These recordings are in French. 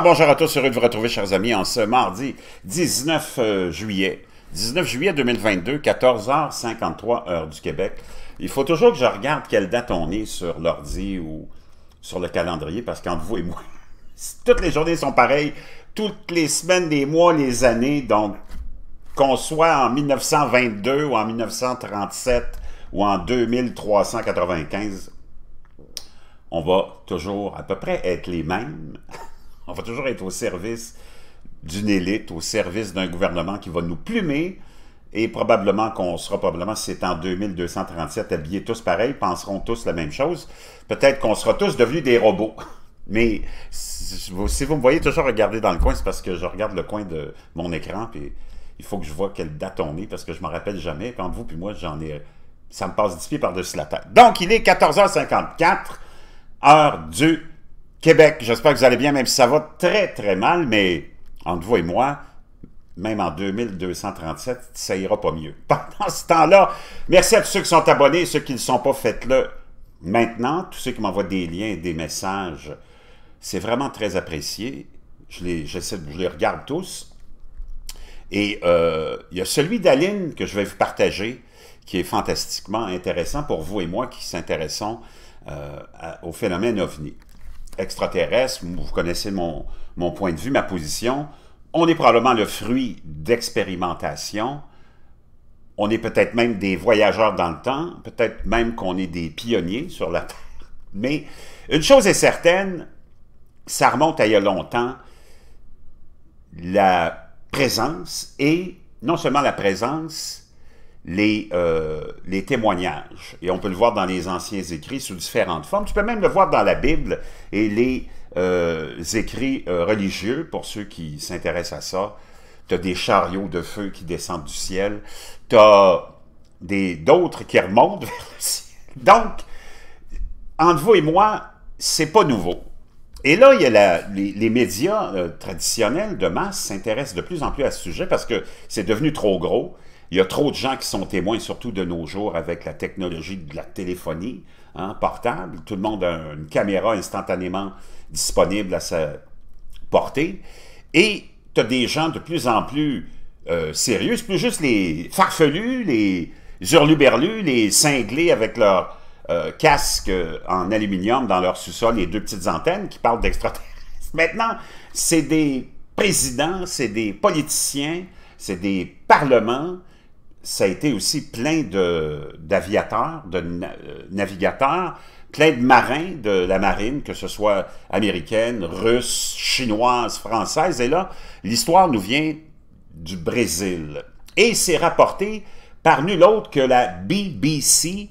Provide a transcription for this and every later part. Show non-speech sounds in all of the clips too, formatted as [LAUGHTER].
bonjour à tous, heureux de vous retrouver, chers amis, en ce mardi 19 euh, juillet. 19 juillet 2022, 14h53, heure du Québec. Il faut toujours que je regarde quelle date on est sur l'ordi ou sur le calendrier, parce qu'entre vous et moi, [LAUGHS] toutes les journées sont pareilles, toutes les semaines, les mois, les années, donc qu'on soit en 1922 ou en 1937 ou en 2395, on va toujours à peu près être les mêmes, [LAUGHS] On va toujours être au service d'une élite, au service d'un gouvernement qui va nous plumer et probablement qu'on sera, probablement si c'est en 2237, habillés tous pareils, penseront tous la même chose. Peut-être qu'on sera tous devenus des robots. [LAUGHS] Mais si vous me voyez toujours regarder dans le coin, c'est parce que je regarde le coin de mon écran, puis il faut que je vois quelle date on est, parce que je ne m'en rappelle jamais. Quand vous, puis moi, j'en ai. Ça me passe 10 pieds par-dessus la tête. Donc, il est 14h54, heure du Québec, j'espère que vous allez bien, même si ça va très très mal, mais entre vous et moi, même en 2237, ça ira pas mieux. [LAUGHS] Pendant ce temps-là, merci à tous ceux qui sont abonnés, et ceux qui ne sont pas, faites là maintenant. Tous ceux qui m'envoient des liens et des messages, c'est vraiment très apprécié. Je les, les regarde tous. Et euh, il y a celui d'Aline que je vais vous partager, qui est fantastiquement intéressant pour vous et moi qui s'intéressons euh, au phénomène OVNI extraterrestre, vous connaissez mon, point de vue, ma position, on est probablement le fruit d'expérimentation. On est peut-être même des voyageurs dans le temps, peut-être même qu'on est des pionniers sur la Terre. Mais une chose est certaine, ça remonte à il y a longtemps, la présence et non seulement la présence, euh, les, témoignages. Et on peut le voir dans les anciens écrits sous différentes formes. Tu peux même le voir dans la Bible et les euh, écrits euh, religieux, pour ceux qui s'intéressent à ça. Tu as des chariots de feu qui descendent du ciel. Tu as d'autres qui remontent vers le ciel. Donc, entre vous et moi, c'est pas nouveau. Et là, il y a les, médias traditionnels de masse s'intéressent de plus en plus à ce sujet parce que c'est devenu trop gros il y a trop de gens qui sont témoins, surtout de nos jours, avec la technologie de la téléphonie hein, portable. Tout le monde a une caméra instantanément disponible à sa portée. Et tu as des gens de plus en plus euh, sérieux. C'est plus juste les farfelus, les hurluberlus, les cinglés avec leur euh, casque en aluminium dans leur sous-sol, les deux petites antennes qui parlent d'extraterrestres. [LAUGHS] Maintenant, c'est des présidents, c'est des politiciens, c'est des parlements, ça a été aussi plein d'aviateurs, de, euh, navigateurs, plein de marins de la marine, que ce soit américaine, russe, chinoise, française. Et là, l'histoire nous vient du Brésil. Et c'est rapporté par nul autre que la BBC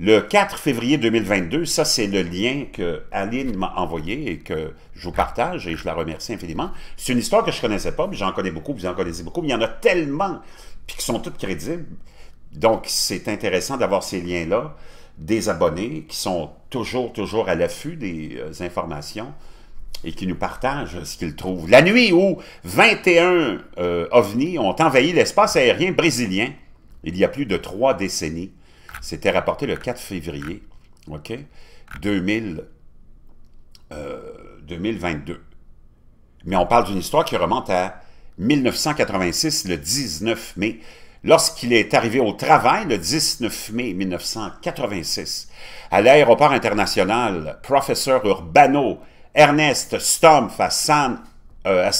le 4 février 2022. Ça, c'est le lien que Aline m'a envoyé et que je vous partage et je la remercie infiniment. C'est une histoire que je ne connaissais pas, mais j'en connais beaucoup, vous en connaissez beaucoup, mais il y en a tellement puis qui sont toutes crédibles. Donc, c'est intéressant d'avoir ces liens-là, des abonnés qui sont toujours, toujours à l'affût des euh, informations et qui nous partagent ce qu'ils trouvent. La nuit où 21 OVNI euh, ovnis ont envahi l'espace aérien brésilien, il y a plus de trois décennies, c'était rapporté le 4 février ok, 2000, 2022. Euh, Mais on parle d'une histoire qui remonte à 1986, le 19 mai, lorsqu'il est arrivé au travail le 19 mai 1986 à l'aéroport international professeur Urbano Ernest Stumpf à, Sao euh,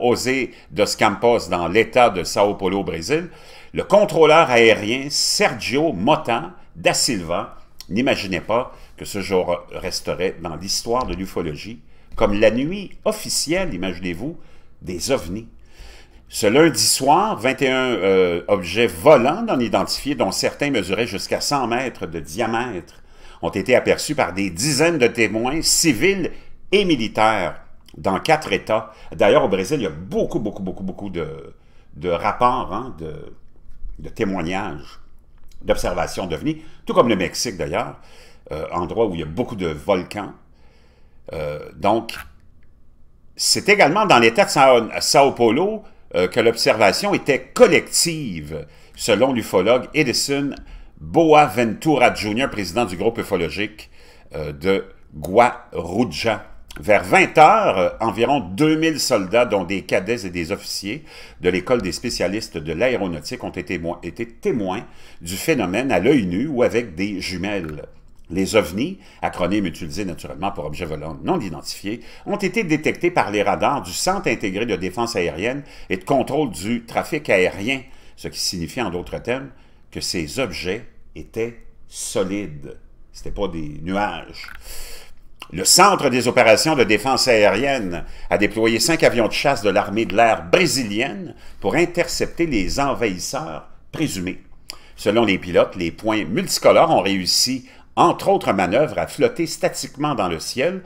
José dos Campos dans l'État de Sao Paulo, au Brésil, le contrôleur aérien Sergio Motan da Silva n'imaginait pas que ce jour resterait dans l'histoire de l'ufologie comme la nuit officielle, imaginez-vous, des ovnis. Ce lundi soir, 21 euh, objets volants non identifiés, dont certains mesuraient jusqu'à 100 mètres de diamètre, ont été aperçus par des dizaines de témoins civils et militaires dans quatre États. D'ailleurs, au Brésil, il y a beaucoup, beaucoup, beaucoup, beaucoup de, rapports, hein, de, témoignages, d'observations devenues, tout comme le Mexique d'ailleurs, euh, endroit où il y a beaucoup de volcans. Euh, donc, c'est également dans l'État de Sao Paulo, euh, que l'observation était collective, selon l'ufologue Edison Boaventura Jr., président du groupe ufologique euh, de Guarujá. Vers 20 heures, euh, environ 2000 soldats, dont des cadets et des officiers de l'École des spécialistes de l'aéronautique, ont été, été témoins du phénomène à l'œil nu ou avec des jumelles. Les ovnis, acronyme utilisé naturellement pour objets volants non identifiés, ont été détectés par les radars du Centre intégré de défense aérienne et de contrôle du trafic aérien, ce qui signifie en d'autres termes que ces objets étaient solides. Ce n'était pas des nuages. Le Centre des opérations de défense aérienne a déployé cinq avions de chasse de l'armée de l'air brésilienne pour intercepter les envahisseurs présumés. Selon les pilotes, les points multicolores ont réussi entre autres manœuvres, à flotter statiquement dans le ciel,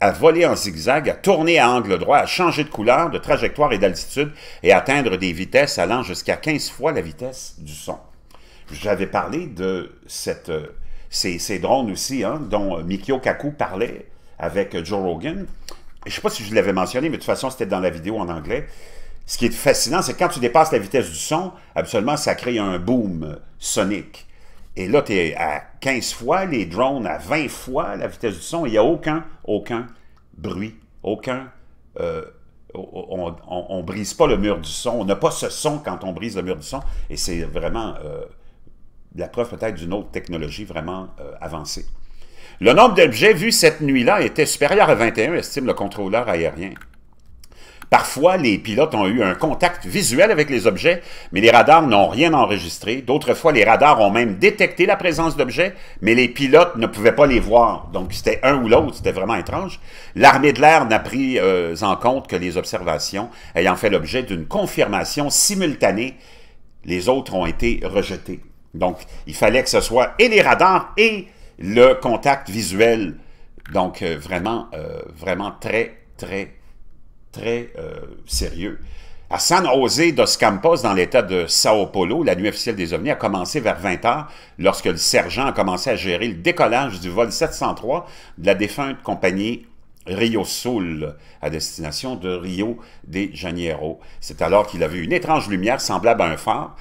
à voler en zigzag, à tourner à angle droit, à changer de couleur, de trajectoire et d'altitude et atteindre des vitesses allant jusqu'à 15 fois la vitesse du son. J'avais parlé de cette, euh, ces, drones aussi, hein, dont euh, Mikio Kaku parlait avec euh, Joe Rogan. Je ne sais pas si je l'avais mentionné, mais de toute façon, c'était dans la vidéo en anglais. Ce qui est fascinant, c'est que quand tu dépasses la vitesse du son, absolument, ça crée un boom sonique. Et là, tu es à 15 fois, les drones à 20 fois la vitesse du son. Il n'y a aucun, aucun bruit, aucun... Euh, on ne brise pas le mur du son. On n'a pas ce son quand on brise le mur du son. Et c'est vraiment euh, la preuve peut-être d'une autre technologie vraiment euh, avancée. Le nombre d'objets vus cette nuit-là était supérieur à 21, estime le contrôleur aérien. Parfois, les pilotes ont eu un contact visuel avec les objets, mais les radars n'ont rien enregistré. D'autres fois, les radars ont même détecté la présence d'objets, mais les pilotes ne pouvaient pas les voir. Donc, c'était un ou l'autre, c'était vraiment étrange. L'armée de l'air n'a pris euh, en compte que les observations ayant fait l'objet d'une confirmation simultanée, les autres ont été rejetées. Donc, il fallait que ce soit et les radars et le contact visuel. Donc, euh, vraiment, euh, vraiment très, très très euh, sérieux. À San José dos Campos, dans l'État de Sao Paulo, la nuit officielle des ovnis a commencé vers 20 h lorsque le sergent a commencé à gérer le décollage du vol 703 de la défunte compagnie Rio Sul, à destination de Rio de Janeiro. C'est alors qu'il a vu une étrange lumière semblable à un phare,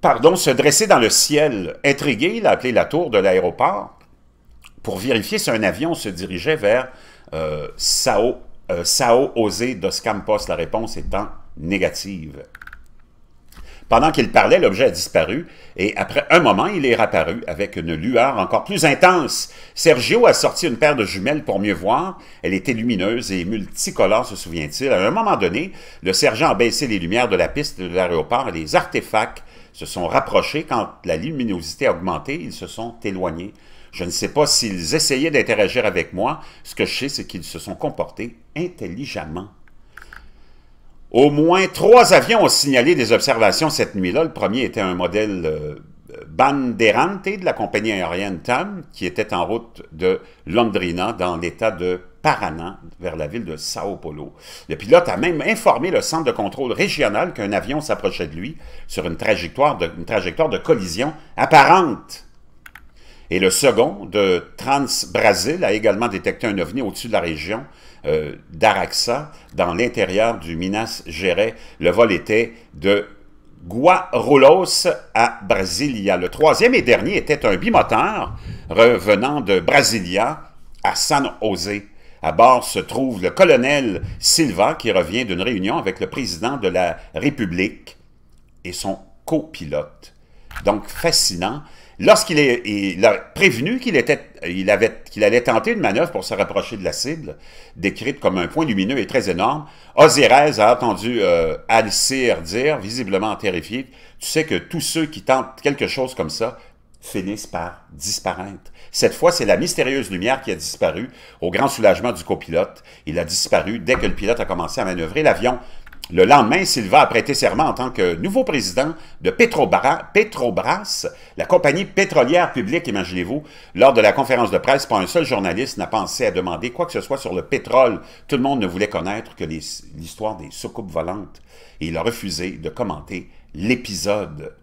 pardon, se dresser dans le ciel. Intrigué, il a appelé la tour de l'aéroport pour vérifier si un avion se dirigeait vers euh, Paulo. Euh, Sao Osé d'Oscampos, la réponse étant négative. Pendant qu'il parlait, l'objet a disparu, et après un moment, il est réapparu avec une lueur encore plus intense. Sergio a sorti une paire de jumelles pour mieux voir. Elle était lumineuse et multicolore, se souvient-il. À un moment donné, le sergent a baissé les lumières de la piste de l'aéroport et les artefacts se sont rapprochés. Quand la luminosité a augmenté, ils se sont éloignés. Je ne sais pas s'ils essayaient d'interagir avec moi. Ce que je sais, c'est qu'ils se sont comportés intelligemment. Au moins trois avions ont signalé des observations cette nuit-là. Le premier était un modèle euh, Banderante de la compagnie aérienne TAM, qui était en route de Londrina, dans l'État de Paraná, vers la ville de Sao Paulo. Le pilote a même informé le centre de contrôle régional qu'un avion s'approchait de lui sur une trajectoire une trajectoire de collision apparente. Et le second, de Trans-Brasil, a également détecté un ovni au-dessus de la région euh, d'Araxa, dans l'intérieur du Minas Gerais. Le vol était de Guarulhos à Brasilia. Le troisième et dernier était un bimoteur revenant de Brasilia à San José. À bord se trouve le colonel Silva qui revient d'une réunion avec le président de la République et son copilote donc fascinant. Lorsqu'il est a prévenu qu'il était, il avait, qu'il allait tenter une manœuvre pour se rapprocher de la cible, décrite comme un point lumineux et très énorme, Osirès a entendu euh, Alcir dire, visiblement terrifié, tu sais que tous ceux qui tentent quelque chose comme ça finissent par disparaître. Cette fois, c'est la mystérieuse lumière qui a disparu, au grand soulagement du copilote. Il a disparu dès que le pilote a commencé à manœuvrer l'avion. Le lendemain, Silva a prêté serment en tant que nouveau président de Petrobras, la compagnie pétrolière publique, imaginez-vous. Lors de la conférence de presse, pas un seul journaliste n'a pensé à demander quoi que ce soit sur le pétrole. Tout le monde ne voulait connaître que l'histoire des soucoupes volantes. Et il a refusé de commenter l'épisode.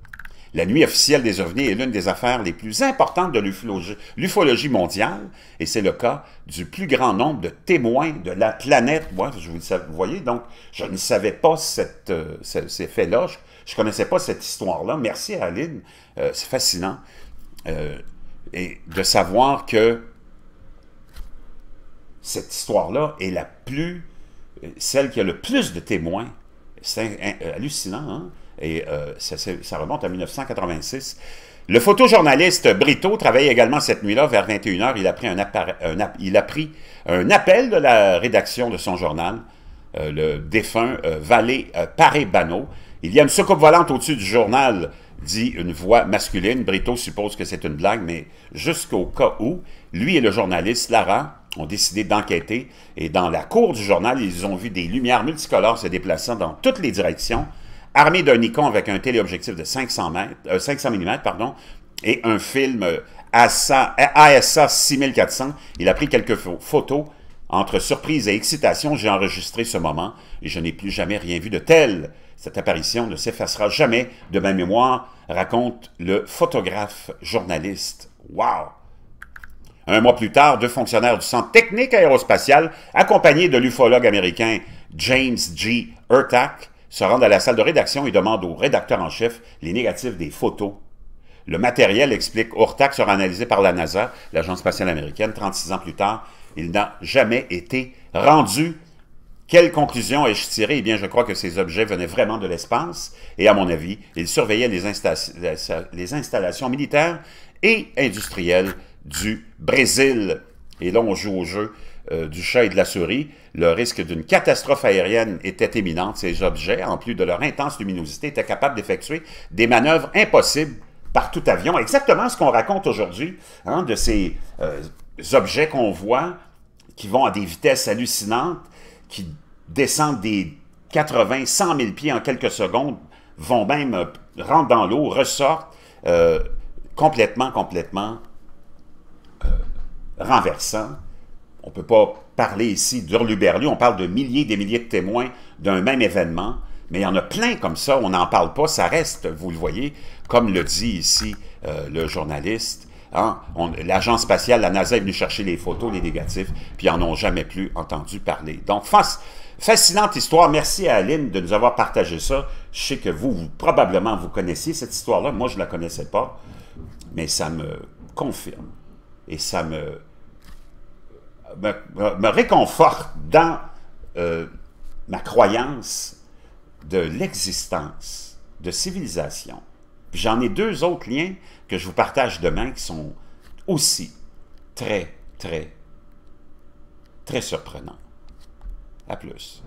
La nuit officielle des ovnis est l'une des affaires les plus importantes de l'ufologie mondiale, et c'est le cas du plus grand nombre de témoins de la planète. Moi, je vous, voyez, donc, je ne savais pas cette, euh, ces faits-là, je ne connaissais pas cette histoire-là. Merci à Aline, euh, c'est fascinant. Euh, et de savoir que cette histoire-là est la plus, celle qui a le plus de témoins. C'est hallucinant, hein? Et euh, ça, remonte à 1986. Le photojournaliste Brito travaillait également cette nuit-là vers 21h. Il a pris un, il un appel de la rédaction de son journal, euh, le défunt euh, Valé euh, bano Il y a une soucoupe volante au-dessus du journal, dit une voix masculine. Brito suppose que c'est une blague, mais jusqu'au cas où, lui et le journaliste Lara ont décidé d'enquêter et dans la cour du journal, ils ont vu des lumières multicolores se déplaçant dans toutes les directions – armé d'un Nikon avec un téléobjectif de 500, mm euh, pardon, et un film ASA, euh, 6400. Il a pris quelques photos. Entre surprise et excitation, j'ai enregistré ce moment et je n'ai plus jamais rien vu de tel. Cette apparition ne s'effacera jamais de ma mémoire, raconte le photographe journaliste. Wow! Un mois plus tard, deux fonctionnaires du Centre technique aérospatial, accompagnés de l'ufologue américain James G. Ertak, se rendent à la salle de rédaction et demande au rédacteur en chef les négatifs des photos. Le matériel, explique taxe sera analysé par la NASA, l'Agence spatiale américaine, 36 ans plus tard. Il n'a jamais été rendu. Quelle conclusion ai-je tirée? Eh bien, je crois que ces objets venaient vraiment de l'espace et, à mon avis, ils surveillaient les, les installations militaires et industrielles du Brésil. Et là, on joue au jeu euh, du chat et de la souris, le risque d'une catastrophe aérienne était imminent. Ces objets, en plus de leur intense luminosité, étaient capables d'effectuer des manœuvres impossibles par tout avion. Exactement ce qu'on raconte aujourd'hui hein, de ces euh, objets qu'on voit qui vont à des vitesses hallucinantes, qui descendent des 80, 100 000 pieds en quelques secondes, vont même, euh, rentrer dans l'eau, ressortent complètement, complètement renversants on ne peut pas parler ici d'Hurluberlu, on parle de milliers et des milliers de témoins d'un même événement, mais il y en a plein comme ça, on n'en parle pas, ça reste, vous le voyez, comme le dit ici euh, le journaliste, hein, l'agence spatiale, la NASA est venue chercher les photos, les négatifs, puis ils n'en ont jamais plus entendu parler. Donc, face, fascinante histoire, merci à Aline de nous avoir partagé ça. Je sais que vous, probablement, vous connaissiez cette histoire-là, moi je ne la connaissais pas, mais ça me confirme et ça me me, réconforte dans euh, ma croyance de l'existence de civilisation. J'en ai deux autres liens que je vous partage demain qui sont aussi très, très, très surprenants. À plus.